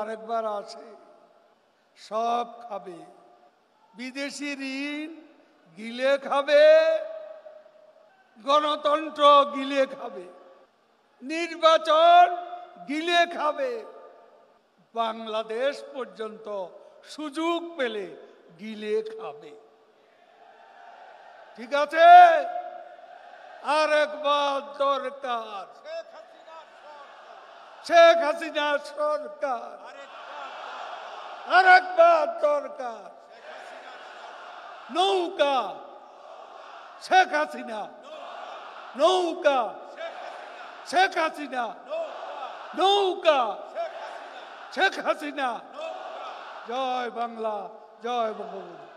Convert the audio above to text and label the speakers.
Speaker 1: আরেকবার আছে সব খাবে বিদেশি ঋণ গিলে খাবে গণতন্ত্র গিলে খাবে নির্বাচন গিলে খাবে বাংলাদেশ পর্যন্ত সুযোগ পেলে গিলে খাবে ঠিক আছে আরেকবার দরকার শেখ হাসিনা সরকার আরেকবার দরকার নৌকা শেখ হাসিনা নৌকা শেখ হাসিনা নৌকা শেখ হাসিনা জয় বাংলা জয় বঙ্গবন্ধু